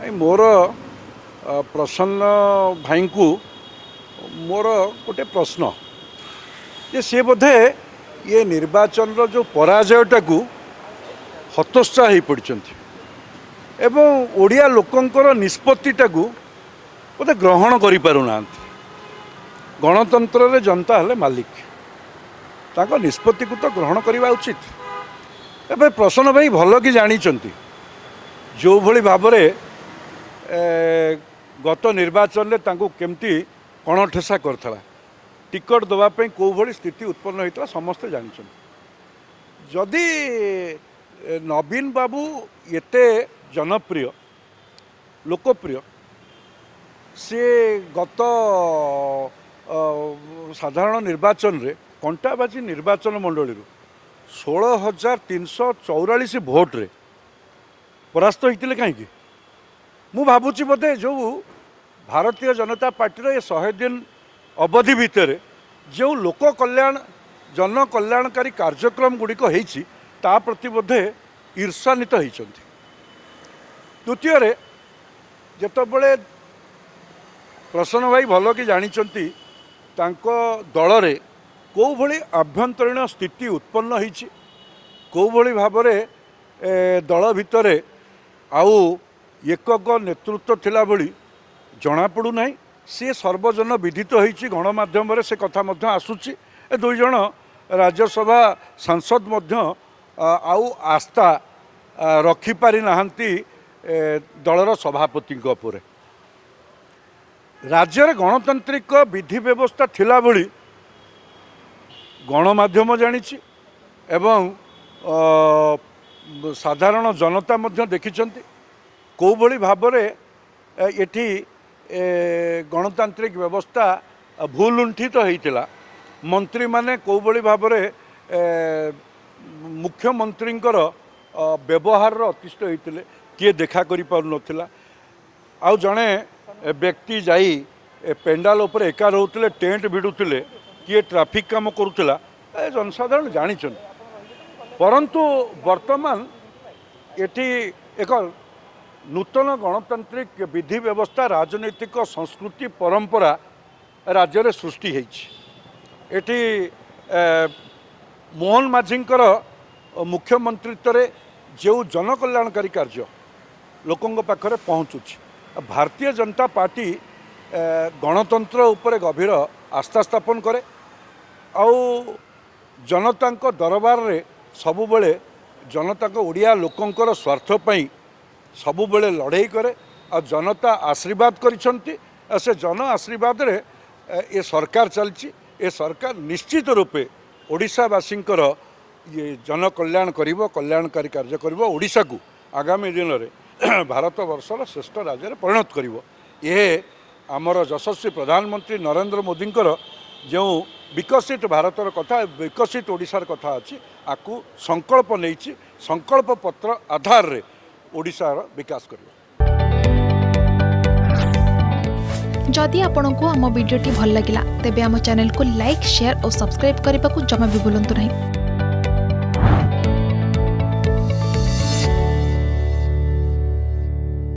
ନାଇଁ ମୋର ପ୍ରସନ୍ନ ଭାଇଙ୍କୁ ମୋର ଗୋଟେ ପ୍ରଶ୍ନ ଯେ ସିଏ ବୋଧେ ଇଏ ନିର୍ବାଚନର ଯେଉଁ ପରାଜୟଟାକୁ ହତୋତ୍ସାହ ହୋଇପଡ଼ିଛନ୍ତି ଏବଂ ଓଡ଼ିଆ ଲୋକଙ୍କର ନିଷ୍ପତ୍ତିଟାକୁ ବୋଧେ ଗ୍ରହଣ କରିପାରୁନାହାନ୍ତି ଗଣତନ୍ତ୍ରରେ ଜନତା ହେଲେ ମାଲିକ ତାଙ୍କ ନିଷ୍ପତ୍ତିକୁ ତ ଗ୍ରହଣ କରିବା ଉଚିତ ଏବେ ପ୍ରସନ୍ନ ଭାଇ ଭଲ କି ଜାଣିଛନ୍ତି ଯେଉଁଭଳି ଭାବରେ ଗତ ନିର୍ବାଚନରେ ତାଙ୍କୁ କେମିତି କଣଠେସା କରିଥିଲା ଟିକେଟ୍ ଦେବା ପାଇଁ କେଉଁଭଳି ସ୍ଥିତି ଉତ୍ପନ୍ନ ହୋଇଥିଲା ସମସ୍ତେ ଜାଣିଛନ୍ତି ଯଦି ନବୀନ ବାବୁ ଏତେ ଜନପ୍ରିୟ ଲୋକପ୍ରିୟ ସିଏ ଗତ ସାଧାରଣ ନିର୍ବାଚନରେ କଣ୍ଟାବାଜି ନିର୍ବାଚନ ମଣ୍ଡଳୀରୁ ଷୋହଳ ହଜାର ତିନିଶହ ଚଉରାଳିଶ ଭୋଟ୍ରେ ପରାସ୍ତ ହୋଇଥିଲେ କାହିଁକି ମୁଁ ଭାବୁଛି ବୋଧେ ଯେଉଁ ଭାରତୀୟ ଜନତା ପାର୍ଟିର ଏ ଶହେ ଦିନ ଅବଧି ଭିତରେ ଯେଉଁ ଲୋକ କଲ୍ୟାଣ ଜନକଲ୍ୟାଣକାରୀ କାର୍ଯ୍ୟକ୍ରମ ଗୁଡ଼ିକ ହେଇଛି ତା ପ୍ରତି ବୋଧେ ଈର୍ଷାନ୍ୱିତ ହୋଇଛନ୍ତି ଦ୍ୱିତୀୟରେ ଯେତେବେଳେ ପ୍ରସନ୍ନ ଭାଇ ଭଲକି ଜାଣିଛନ୍ତି ତାଙ୍କ ଦଳରେ କେଉଁଭଳି ଆଭ୍ୟନ୍ତରୀଣ ସ୍ଥିତି ଉତ୍ପନ୍ନ ହୋଇଛି କେଉଁଭଳି ଭାବରେ ଦଳ ଭିତରେ ଆଉ ଏକକ ନେତୃତ୍ୱ ଥିଲା ଭଳି ଜଣାପଡ଼ୁନାହିଁ ନାହିଁ ସିଏ ସର୍ବଜନ ବିଧିତ ହୋଇଛି ଗଣମାଧ୍ୟମରେ ସେ କଥା ମଧ୍ୟ ଆସୁଛି ଏ ଦୁଇଜଣ ରାଜ୍ୟସଭା ସାଂସଦ ମଧ୍ୟ ଆଉ ଆସ୍ଥା ରଖିପାରିନାହାନ୍ତି ଦଳର ସଭାପତିଙ୍କ ଉପରେ ରାଜ୍ୟରେ ଗଣତାନ୍ତ୍ରିକ ବିଧି ବ୍ୟବସ୍ଥା ଥିଲା ଭଳି ଗଣମାଧ୍ୟମ ଜାଣିଛି ଏବଂ ସାଧାରଣ ଜନତା ମଧ୍ୟ ଦେଖିଛନ୍ତି କେଉଁଭଳି ଭାବରେ ଏଠି ଗଣତାନ୍ତ୍ରିକ ବ୍ୟବସ୍ଥା ଭୁଲୁଣ୍ଠିତ ହୋଇଥିଲା ମନ୍ତ୍ରୀମାନେ କେଉଁଭଳି ଭାବରେ ମୁଖ୍ୟମନ୍ତ୍ରୀଙ୍କର ବ୍ୟବହାରର ଅତିଷ୍ଠ ହୋଇଥିଲେ କିଏ ଦେଖା କରିପାରୁନଥିଲା ଆଉ ଜଣେ ବ୍ୟକ୍ତି ଯାଇ ପେଣ୍ଡାଲ ଉପରେ ଏକା ରହୁଥିଲେ ଟେଣ୍ଟ ଭିଡ଼ୁଥିଲେ କିଏ ଟ୍ରାଫିକ୍ କାମ କରୁଥିଲା ଏ ଜନସାଧାରଣ ଜାଣିଛନ୍ତି ପରନ୍ତୁ ବର୍ତ୍ତମାନ ଏଠି ଏକ ନୂତନ ଗଣତାନ୍ତ୍ରିକ ବିଧି ବ୍ୟବସ୍ଥା ରାଜନୈତିକ ସଂସ୍କୃତି ପରମ୍ପରା ରାଜ୍ୟରେ ସୃଷ୍ଟି ହୋଇଛି ଏଠି ମୋହନ ମାଝୀଙ୍କର ମୁଖ୍ୟମନ୍ତ୍ରୀତ୍ୱରେ ଯେଉଁ ଜନକଲ୍ୟାଣକାରୀ କାର୍ଯ୍ୟ ଲୋକଙ୍କ ପାଖରେ ପହଞ୍ଚୁଛି ଭାରତୀୟ ଜନତା ପାର୍ଟି ଗଣତନ୍ତ୍ର ଉପରେ ଗଭୀର ଆସ୍ଥା ସ୍ଥାପନ କରେ ଆଉ ଜନତାଙ୍କ ଦରବାରରେ ସବୁବେଳେ ଜନତାଙ୍କ ଓଡ଼ିଆ ଲୋକଙ୍କର ସ୍ୱାର୍ଥ ପାଇଁ ସବୁବେଳେ ଲଢ଼େଇ କରେ ଆଉ ଜନତା ଆଶୀର୍ବାଦ କରିଛନ୍ତି ଆଉ ସେ ଜନ ଆଶୀର୍ବାଦରେ ଏ ସରକାର ଚାଲିଛି ଏ ସରକାର ନିଶ୍ଚିତ ରୂପେ ଓଡ଼ିଶାବାସୀଙ୍କର ଇଏ ଜନକଲ୍ୟାଣ କରିବ କଲ୍ୟାଣକାରୀ କାର୍ଯ୍ୟ କରିବ ଓଡ଼ିଶାକୁ ଆଗାମୀ ଦିନରେ ଭାରତବର୍ଷର ଶ୍ରେଷ୍ଠ ରାଜ୍ୟରେ ପରିଣତ କରିବ ଏ ଆମର ଯଶସ୍ୱୀ ପ୍ରଧାନମନ୍ତ୍ରୀ ନରେନ୍ଦ୍ର ମୋଦିଙ୍କର ଯେଉଁ ବିକଶିତ ଭାରତର କଥା ବିକଶିତ ଓଡ଼ିଶାର କଥା ଅଛି ଆକୁ ସଂକଳ୍ପ ନେଇଛି ସଂକଳ୍ପ ପତ୍ର ଆଧାରରେ ଓଡ଼ିଶାର विकास कर जदि आपण को आम भिडी भल लगा तेब आम को लाइक सेयार और सब्सक्राइब करने को जमा भी बुलां नहीं